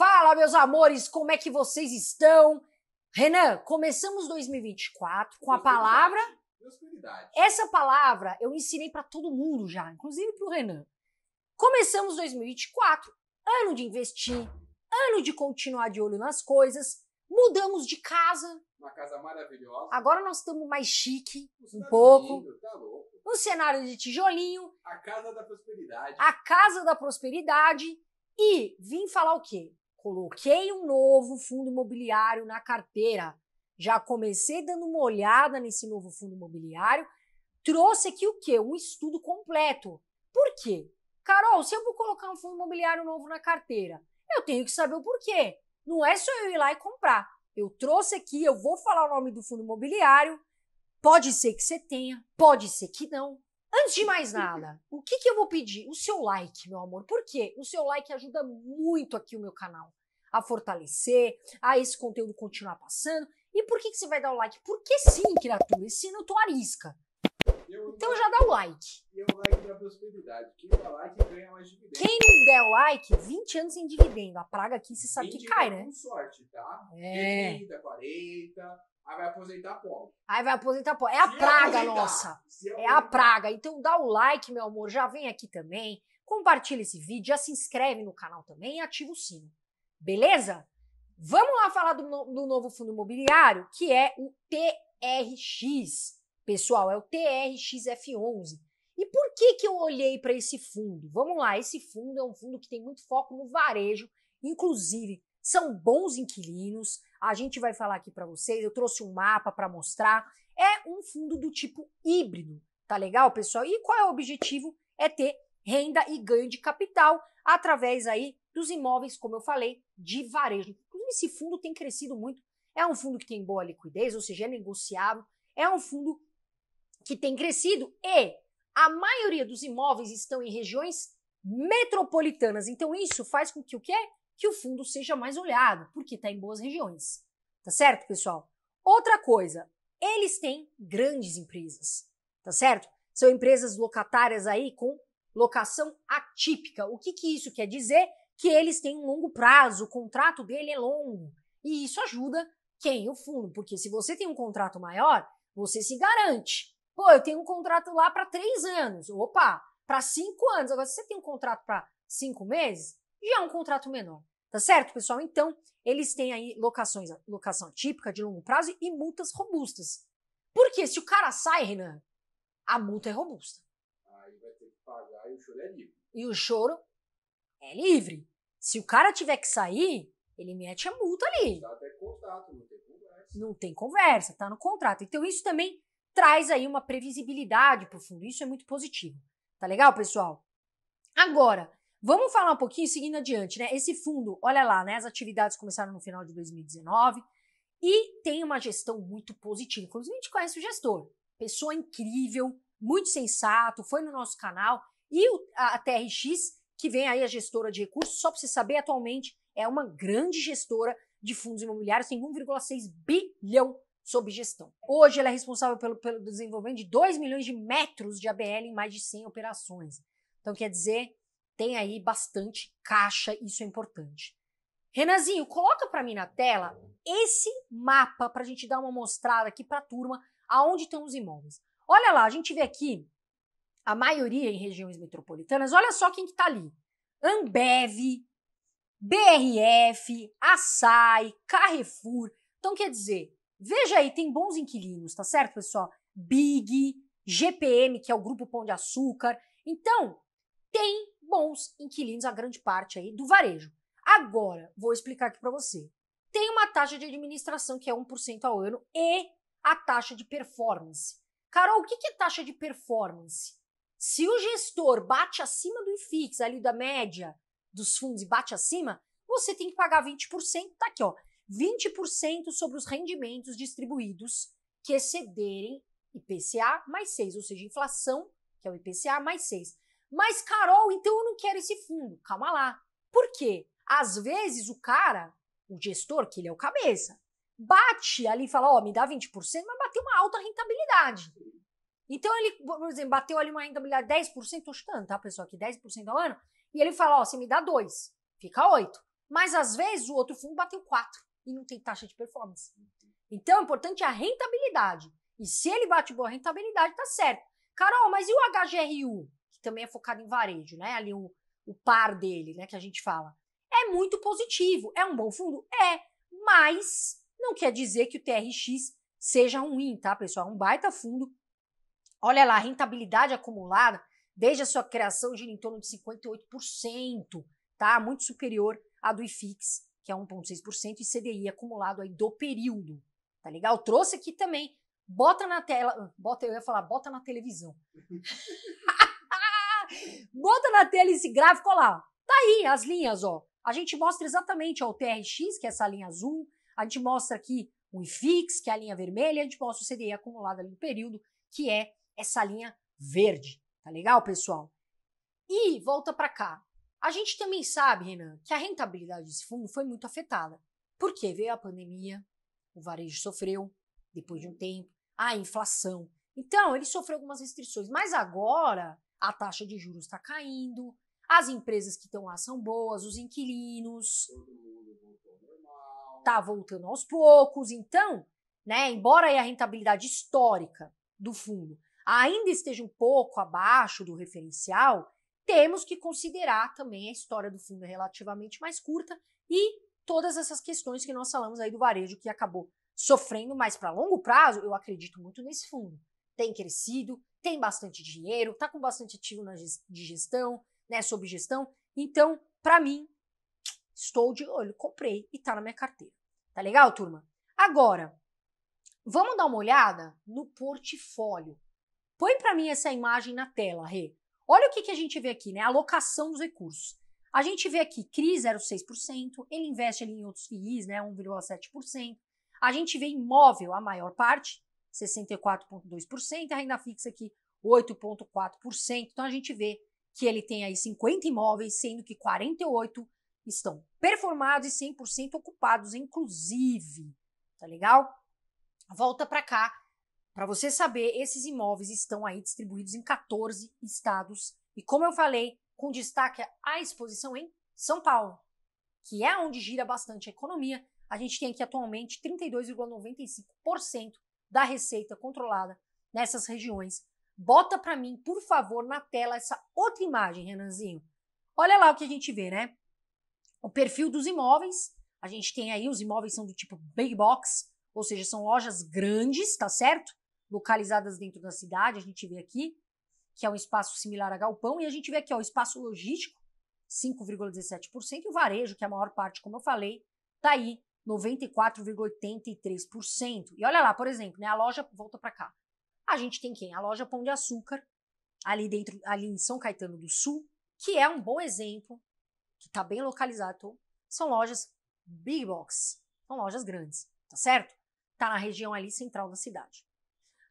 Fala, meus amores, como é que vocês estão? Renan, começamos 2024 com a palavra. Prosperidade. Essa palavra eu ensinei para todo mundo já, inclusive para o Renan. Começamos 2024, ano de investir, ano de continuar de olho nas coisas. Mudamos de casa. Uma casa maravilhosa. Agora nós estamos mais chique, Você um tá pouco. Lindo, tá louco. Um cenário de tijolinho. A casa da prosperidade. A casa da prosperidade. E vim falar o quê? Coloquei um novo fundo imobiliário na carteira. Já comecei dando uma olhada nesse novo fundo imobiliário. Trouxe aqui o quê? Um estudo completo. Por quê? Carol, se eu vou colocar um fundo imobiliário novo na carteira, eu tenho que saber o porquê. Não é só eu ir lá e comprar. Eu trouxe aqui, eu vou falar o nome do fundo imobiliário. Pode ser que você tenha, pode ser que não. Antes de mais nada, o que, que eu vou pedir? O seu like, meu amor. Por quê? O seu like ajuda muito aqui o meu canal a fortalecer, a esse conteúdo continuar passando. E por que, que você vai dar o like? Porque sim, criatura, se não tu arisca. Eu então já dá o like. E é o like da prosperidade. Quem dá like ganha mais dividendos. Quem não der o like, 20 anos em dividendo. A praga aqui, você sabe que cai, né? com sorte, tá? É. 30, 40, Aí vai aposentar pobre. Aí vai aposentar pobre. É a se praga aposentar, nossa. É a praga. Então dá o like, meu amor. Já vem aqui também. Compartilha esse vídeo. Já se inscreve no canal também e ativa o sino. Beleza? Vamos lá falar do, no, do novo fundo imobiliário, que é o TRX. Pessoal, é o TRXF11. E por que, que eu olhei para esse fundo? Vamos lá, esse fundo é um fundo que tem muito foco no varejo, inclusive são bons inquilinos, a gente vai falar aqui para vocês, eu trouxe um mapa para mostrar. É um fundo do tipo híbrido, tá legal, pessoal? E qual é o objetivo? É ter renda e ganho de capital através aí dos imóveis, como eu falei, de varejo. Inclusive, esse fundo tem crescido muito. É um fundo que tem boa liquidez, ou seja, é negociável. É um fundo que tem crescido e a maioria dos imóveis estão em regiões metropolitanas. Então, isso faz com que o quê? que o fundo seja mais olhado, porque está em boas regiões. Tá certo, pessoal? Outra coisa, eles têm grandes empresas, tá certo? São empresas locatárias aí com locação atípica. O que, que isso quer dizer? Que eles têm um longo prazo, o contrato dele é longo. E isso ajuda quem? O fundo. Porque se você tem um contrato maior, você se garante. Pô, eu tenho um contrato lá para três anos. Opa, para cinco anos. Agora, se você tem um contrato para cinco meses, já é um contrato menor. Tá certo, pessoal? Então, eles têm aí locações, locação típica de longo prazo e multas robustas. Porque se o cara sai, Renan, a multa é robusta. Aí vai ter que pagar e o choro é livre. E o choro é livre. Se o cara tiver que sair, ele mete a multa ali. Não tem contato, não tem conversa. Não tem conversa, tá no contrato. Então isso também traz aí uma previsibilidade pro fundo. Isso é muito positivo. Tá legal, pessoal? Agora, Vamos falar um pouquinho, seguindo adiante, né? Esse fundo, olha lá, né? As atividades começaram no final de 2019 e tem uma gestão muito positiva. Inclusive, a gente conhece o gestor, pessoa incrível, muito sensato, foi no nosso canal. E a TRX, que vem aí a gestora de recursos, só para você saber, atualmente é uma grande gestora de fundos imobiliários, tem 1,6 bilhão sob gestão. Hoje ela é responsável pelo, pelo desenvolvimento de 2 milhões de metros de ABL em mais de 100 operações. Então, quer dizer, tem aí bastante caixa, isso é importante. Renanzinho, coloca para mim na tela esse mapa para a gente dar uma mostrada aqui para a turma aonde estão os imóveis. Olha lá, a gente vê aqui a maioria em regiões metropolitanas. Olha só quem está que tá ali: Ambev, BRF, Assai, Carrefour. Então, quer dizer, veja aí, tem bons inquilinos, tá certo, pessoal? Big, GPM, que é o Grupo Pão de Açúcar. Então, tem bons inquilinos, a grande parte aí do varejo. Agora, vou explicar aqui para você. Tem uma taxa de administração que é 1% ao ano e a taxa de performance. Carol, o que é taxa de performance? Se o gestor bate acima do IFIX, ali da média dos fundos e bate acima, você tem que pagar 20%, tá aqui, ó, 20% sobre os rendimentos distribuídos que excederem IPCA mais 6, ou seja, inflação, que é o IPCA mais 6. Mas, Carol, então eu não quero esse fundo. Calma lá. Por quê? Às vezes o cara, o gestor, que ele é o cabeça, bate ali e fala: Ó, oh, me dá 20%, mas bateu uma alta rentabilidade. Então ele, por exemplo, bateu ali uma rentabilidade de 10%, estou chutando, tá, pessoal? Aqui 10% ao ano. E ele fala: Ó, oh, você me dá 2, fica 8. Mas às vezes o outro fundo bateu 4 e não tem taxa de performance. Então, o é importante é a rentabilidade. E se ele bate boa rentabilidade, tá certo. Carol, mas e o HGRU? que também é focado em varejo, né? Ali o, o par dele, né? Que a gente fala. É muito positivo. É um bom fundo? É. Mas não quer dizer que o TRX seja ruim, tá, pessoal? É um baita fundo. Olha lá, a rentabilidade acumulada desde a sua criação gira em torno de 58%, tá? Muito superior à do IFIX, que é 1,6%, e CDI acumulado aí do período, tá legal? Trouxe aqui também, bota na tela, bota, eu ia falar, bota na televisão. Bota na tela esse gráfico, olha lá. Tá aí as linhas, ó. A gente mostra exatamente ó, o TRX, que é essa linha azul, a gente mostra aqui o IFIX, que é a linha vermelha, a gente mostra o CDI acumulado ali no período, que é essa linha verde. Tá legal, pessoal? E volta para cá. A gente também sabe, Renan, que a rentabilidade desse fundo foi muito afetada. Por quê? Veio a pandemia, o varejo sofreu depois de um tempo, a inflação. Então, ele sofreu algumas restrições, mas agora a taxa de juros está caindo, as empresas que estão lá são boas, os inquilinos. Está voltando aos poucos. Então, né, embora a rentabilidade histórica do fundo ainda esteja um pouco abaixo do referencial, temos que considerar também a história do fundo é relativamente mais curta e todas essas questões que nós falamos aí do varejo que acabou sofrendo, mas para longo prazo eu acredito muito nesse fundo. Tem crescido, tem bastante dinheiro, está com bastante ativo na gestão, né, sob gestão. Então, para mim, estou de olho, comprei e está na minha carteira. Tá legal, turma? Agora, vamos dar uma olhada no portfólio. Põe para mim essa imagem na tela, Rê. Olha o que, que a gente vê aqui, né? alocação dos recursos. A gente vê aqui CRI 0,6%, ele investe ali em outros FIIs, né, 1,7%. A gente vê imóvel, a maior parte, 64,2%, a renda fixa aqui 8,4%. Então a gente vê que ele tem aí 50 imóveis, sendo que 48 estão performados e 100% ocupados, inclusive. Tá legal? Volta para cá. Para você saber, esses imóveis estão aí distribuídos em 14 estados e, como eu falei, com destaque à exposição em São Paulo, que é onde gira bastante a economia. A gente tem aqui atualmente 32,95% da Receita controlada nessas regiões. Bota para mim, por favor, na tela essa outra imagem, Renanzinho. Olha lá o que a gente vê, né? O perfil dos imóveis. A gente tem aí, os imóveis são do tipo big box, ou seja, são lojas grandes, tá certo? Localizadas dentro da cidade, a gente vê aqui, que é um espaço similar a galpão, e a gente vê aqui, ó, o espaço logístico, 5,17%, e o varejo, que é a maior parte, como eu falei, tá aí 94,83%. E olha lá, por exemplo, né, a loja volta para cá. A gente tem quem? A loja Pão de Açúcar, ali dentro, ali em São Caetano do Sul, que é um bom exemplo, que está bem localizado. Então, são lojas big box, são lojas grandes, tá certo? Tá na região ali central da cidade.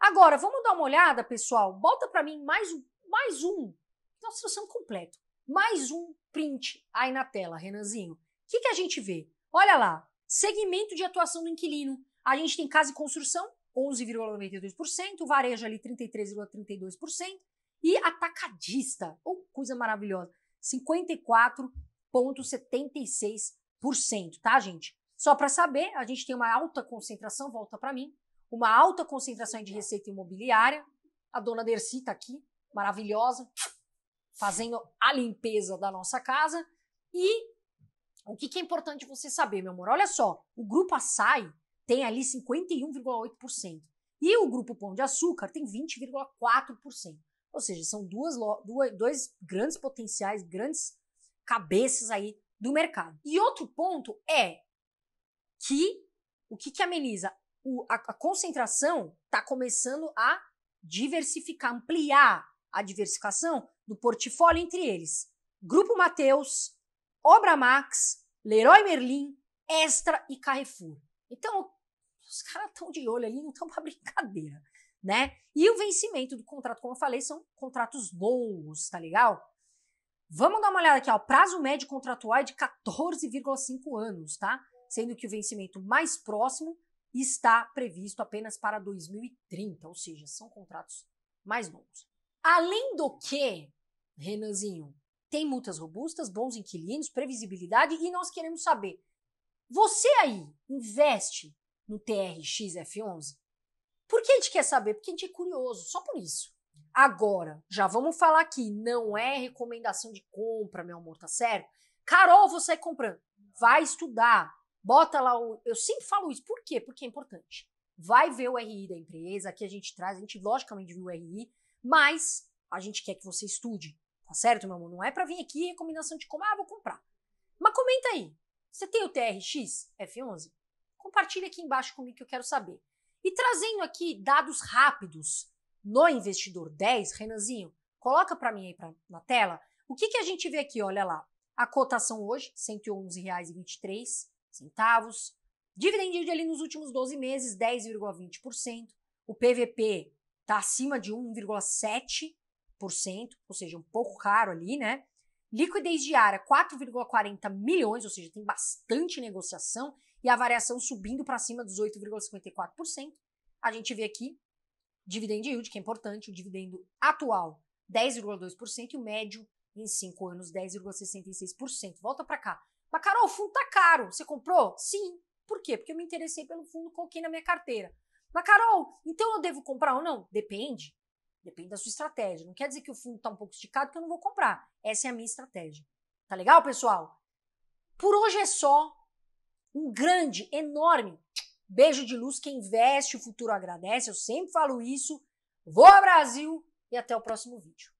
Agora, vamos dar uma olhada, pessoal. Bota para mim mais um, mais um, é uma situação completo. Mais um print aí na tela, Renanzinho. O que, que a gente vê? Olha lá, Segmento de atuação do inquilino. A gente tem casa e construção, 11,92%, varejo ali 33,32% e atacadista, ou oh, coisa maravilhosa, 54,76%, tá, gente? Só para saber, a gente tem uma alta concentração, volta para mim, uma alta concentração de receita imobiliária. A dona Dercy tá aqui, maravilhosa, fazendo a limpeza da nossa casa e o que, que é importante você saber, meu amor? Olha só, o grupo açaí tem ali 51,8%. E o grupo Pão de Açúcar tem 20,4%. Ou seja, são duas, duas, dois grandes potenciais, grandes cabeças aí do mercado. E outro ponto é que o que, que ameniza? O, a, a concentração está começando a diversificar, ampliar a diversificação do portfólio entre eles. Grupo Mateus, Obra Max, Leroy Merlin, Extra e Carrefour. Então, os caras estão de olho ali, não estão para brincadeira, né? E o vencimento do contrato, como eu falei, são contratos longos, tá legal? Vamos dar uma olhada aqui, ó. O prazo médio contratual é de 14,5 anos, tá? Sendo que o vencimento mais próximo está previsto apenas para 2030, ou seja, são contratos mais longos. Além do que, Renanzinho, tem multas robustas, bons inquilinos, previsibilidade e nós queremos saber. Você aí investe no TRXF11? Por que a gente quer saber? Porque a gente é curioso, só por isso. Agora, já vamos falar aqui, não é recomendação de compra, meu amor, tá certo? Carol, você sair é comprando. Vai estudar. Bota lá o. Eu sempre falo isso. Por quê? Porque é importante. Vai ver o RI da empresa, aqui a gente traz, a gente logicamente viu o RI, mas a gente quer que você estude. Tá certo, meu amor? Não é para vir aqui recomendação de como, ah, vou comprar. Mas comenta aí. Você tem o TRX F11? Compartilha aqui embaixo comigo que eu quero saber. E trazendo aqui dados rápidos no investidor 10, Renanzinho, coloca para mim aí pra, na tela. O que, que a gente vê aqui? Olha lá. A cotação hoje, R$ 111,23. Dividend yield ali nos últimos 12 meses, 10,20%. O PVP está acima de 1,7% ou seja, um pouco caro ali, né? Liquidez diária 4,40 milhões, ou seja, tem bastante negociação e a variação subindo para cima dos 8,54%. A gente vê aqui dividend yield, que é importante, o dividendo atual 10,2% e o médio em 5 anos 10,66%. Volta para cá. Mas Carol, o fundo tá caro. Você comprou? Sim. Por quê? Porque eu me interessei pelo fundo, coloquei na minha carteira. Mas Carol, então eu devo comprar ou não? Depende. Depende da sua estratégia. Não quer dizer que o fundo está um pouco esticado que eu não vou comprar. Essa é a minha estratégia. Tá legal, pessoal? Por hoje é só. Um grande, enorme beijo de luz. Quem investe, o futuro agradece. Eu sempre falo isso. Vou ao Brasil e até o próximo vídeo.